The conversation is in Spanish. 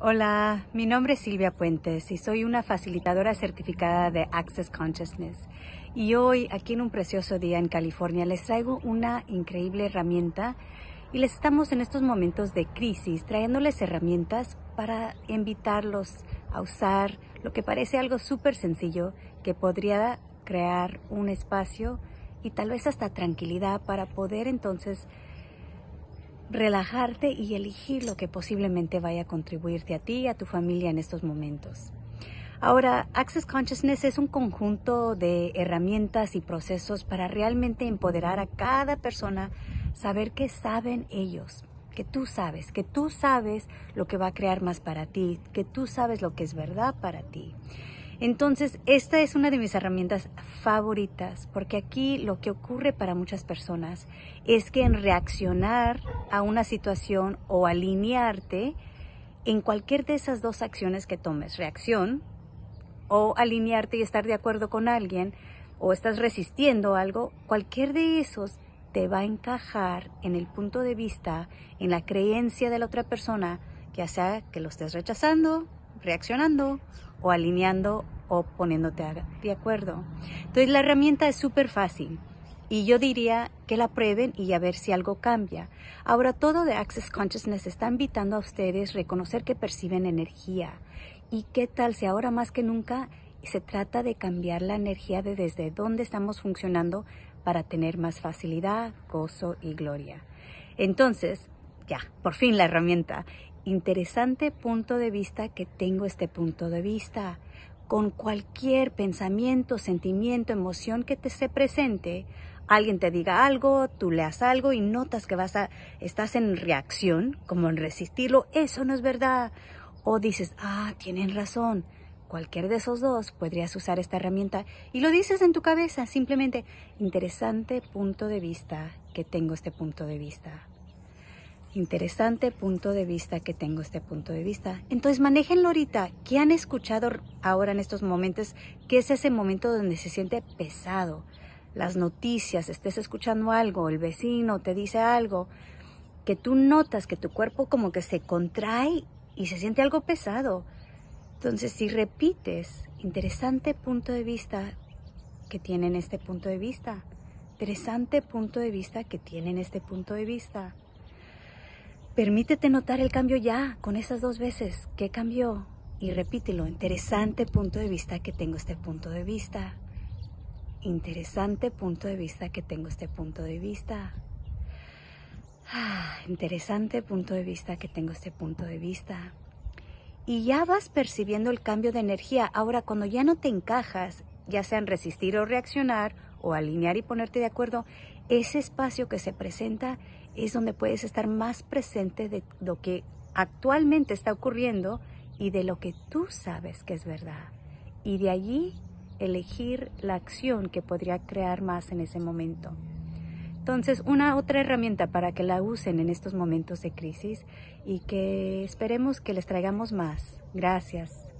Hola, mi nombre es Silvia Puentes y soy una facilitadora certificada de Access Consciousness. Y hoy, aquí en un precioso día en California, les traigo una increíble herramienta y les estamos en estos momentos de crisis trayéndoles herramientas para invitarlos a usar lo que parece algo súper sencillo que podría crear un espacio y tal vez hasta tranquilidad para poder entonces relajarte y elegir lo que posiblemente vaya a contribuirte a ti y a tu familia en estos momentos. Ahora, Access Consciousness es un conjunto de herramientas y procesos para realmente empoderar a cada persona, saber qué saben ellos, que tú sabes, que tú sabes lo que va a crear más para ti, que tú sabes lo que es verdad para ti. Entonces, esta es una de mis herramientas favoritas, porque aquí lo que ocurre para muchas personas es que en reaccionar a una situación o alinearte, en cualquier de esas dos acciones que tomes, reacción o alinearte y estar de acuerdo con alguien, o estás resistiendo algo, cualquier de esos te va a encajar en el punto de vista, en la creencia de la otra persona, ya sea que lo estés rechazando, reaccionando o alineando o poniéndote de acuerdo. Entonces la herramienta es súper fácil y yo diría que la prueben y a ver si algo cambia. Ahora todo de Access Consciousness está invitando a ustedes a reconocer que perciben energía y qué tal si ahora más que nunca se trata de cambiar la energía de desde dónde estamos funcionando para tener más facilidad, gozo y gloria. Entonces, ya, por fin la herramienta. Interesante punto de vista que tengo este punto de vista con cualquier pensamiento, sentimiento, emoción que te se presente, alguien te diga algo, tú leas algo y notas que vas a, estás en reacción, como en resistirlo, eso no es verdad. O dices, ah, tienen razón. Cualquier de esos dos podrías usar esta herramienta y lo dices en tu cabeza, simplemente, interesante punto de vista que tengo este punto de vista interesante punto de vista que tengo este punto de vista. Entonces manéjenlo ahorita. ¿Qué han escuchado ahora en estos momentos? ¿Qué es ese momento donde se siente pesado? Las noticias, estés escuchando algo, el vecino te dice algo, que tú notas que tu cuerpo como que se contrae y se siente algo pesado. Entonces si repites, interesante punto de vista que tienen este punto de vista. Interesante punto de vista que tienen este punto de vista. Permítete notar el cambio ya con esas dos veces. ¿Qué cambió? Y repítelo. Interesante punto de vista que tengo este punto de vista. Interesante punto de vista que tengo este punto de vista. Ah, interesante punto de vista que tengo este punto de vista. Y ya vas percibiendo el cambio de energía. Ahora, cuando ya no te encajas, ya sea en resistir o reaccionar, o alinear y ponerte de acuerdo, ese espacio que se presenta es donde puedes estar más presente de lo que actualmente está ocurriendo y de lo que tú sabes que es verdad. Y de allí elegir la acción que podría crear más en ese momento. Entonces, una otra herramienta para que la usen en estos momentos de crisis y que esperemos que les traigamos más. Gracias.